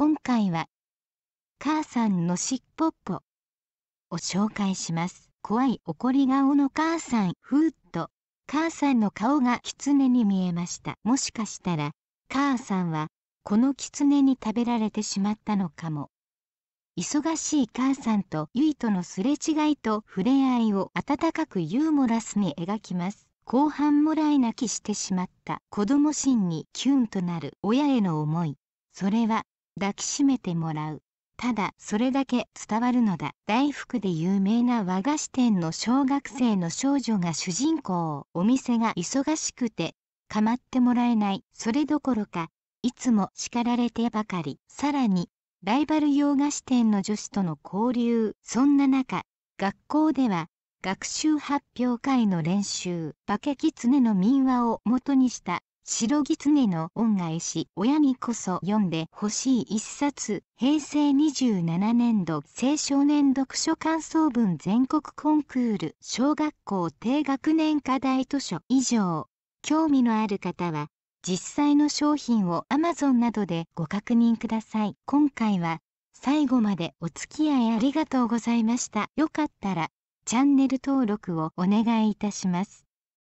今回は「母さんのしっぽっぽ」を紹介します怖い怒り顔の母さんふーっと母さんの顔が狐に見えましたもしかしたら母さんはこの狐に食べられてしまったのかも忙しい母さんとゆいとのすれ違いと触れ合いを温かくユーモラスに描きます後半もらい泣きしてしまった子供心にキュンとなる親への思いそれは抱きしめてもらうただそれだけ伝わるのだ大福で有名な和菓子店の小学生の少女が主人公お店が忙しくて構ってもらえないそれどころかいつも叱られてばかりさらにライバル洋菓子店の女子との交流そんな中学校では学習発表会の練習「化け狐の民話」を元にした白狐の恩返し親にこそ読んでほしい一冊平成27年度青少年読書感想文全国コンクール小学校低学年課題図書以上興味のある方は実際の商品を Amazon などでご確認ください今回は最後までお付き合いありがとうございましたよかったらチャンネル登録をお願いいたします